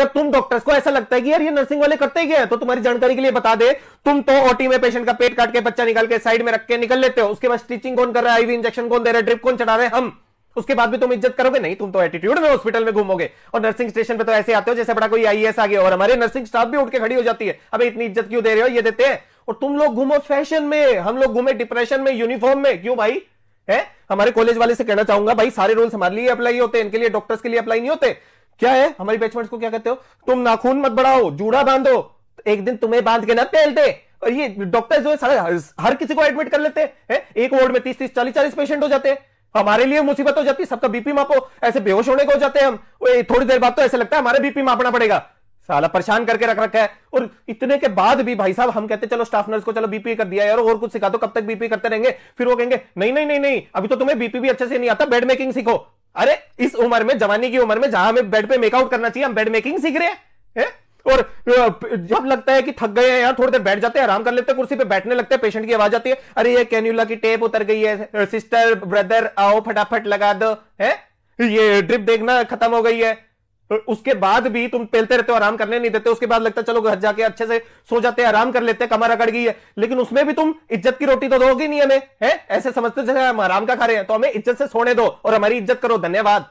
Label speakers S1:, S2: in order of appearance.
S1: जब तुम डॉक्टर्स को ऐसा लगता है कि यार ये नर्सिंग वाले करते ही है तो तुम्हारी जानकारी के लिए बता दे तुम तो ओटी में पेशेंट का पेट काट के बच्चा निकाल के साइड में रख के निकल लेते हो उसके बाद स्टिचिंग कौन कर रहा है आईवी इंजेक्शन कौन दे रहा है ड्रिप कौन चढ़ा रहे हम उसके बाद भी तुम इज्जत करोगे नहीं तुम तो एटीट्यूड में हॉस्पिटल में घूमोगे और नर्सिंग स्टेशन पे तो ऐसे आते हो जैसे बड़ा कोई आईएएस e आ गया और हमारे नर्सिंग स्टाफ भी उठ के खड़ी हो जाती है अब इतनी इज्जत क्यों दे रहे हो ये देते हैं और तुम लोग घूमो फैशन में हम लोग घूमे डिप्रेशन में यूनिफॉर्म में क्यों भाई है हमारे कॉलेज वाले से कहना चाहूंगा भाई सारे रूल्स हमारे लिए अप्लाई होते हैं इनके लिए डॉक्टर्स के लिए अप्लाई नहीं होते क्या है हमारी बैचमेट्स को क्या कहते हो तुम नाखून मत बढ़ाओ जूड़ा बांधो एक दिन तुम्हें बांध के ना पेलते और ये डॉक्टर जो है हर किसी को एडमिट कर लेते हैं एक वार्ड में तीस तीस चालीस चालीस पेशेंट हो जाते हैं हमारे लिए मुसीबत हो जाती है सबका बीपी मापो ऐसे बेहोश होने को हो जाते हैं हम थोड़ी देर बाद तो ऐसे लगता है हमारे बीपी मापना पड़ेगा साला परेशान करके रख रखा है और इतने के बाद भी भाई साहब हम कहते चलो स्टाफ नर्स को चलो बीपी कर दिया यार और कुछ सिखा दो कब तक बीपी करते रहेंगे फिर वो कहेंगे नहीं नहीं नहीं नहीं अभी तो तुम्हें बीपी भी अच्छे से नहीं आता बेड मेकिंग सीखो अरे इस उम्र में जवानी की उम्र में जहां हमें बेड पे मेकआउट करना चाहिए हम बेड मेकिंग सीख रहे हैं है? और जब लगता है कि थक गए हैं यार थोड़ी देर बैठ जाते हैं आराम कर लेते हैं कुर्सी पे बैठने लगते हैं पेशेंट की आवाज आती है अरे ये कैन्यूला की टेप उतर गई है सिस्टर ब्रदर आओ फटाफट लगा दो है ये ड्रिप देखना खत्म हो गई है उसके बाद भी तुम पहलते रहते हो आराम करने नहीं देते उसके बाद लगता चलो घर जाके अच्छे से सो जाते हैं आराम कर लेते हैं कमर अकड़ गई है लेकिन उसमें भी तुम इज्जत की रोटी तो दोगे नहीं हमें है ऐसे समझते जैसे हम आराम का खा रहे हैं तो हमें इज्जत से सोने दो और हमारी इज्जत करो धन्यवाद